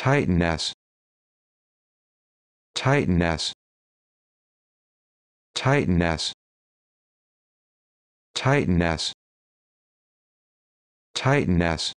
Titaness Titaness Titaness Titaness Titaness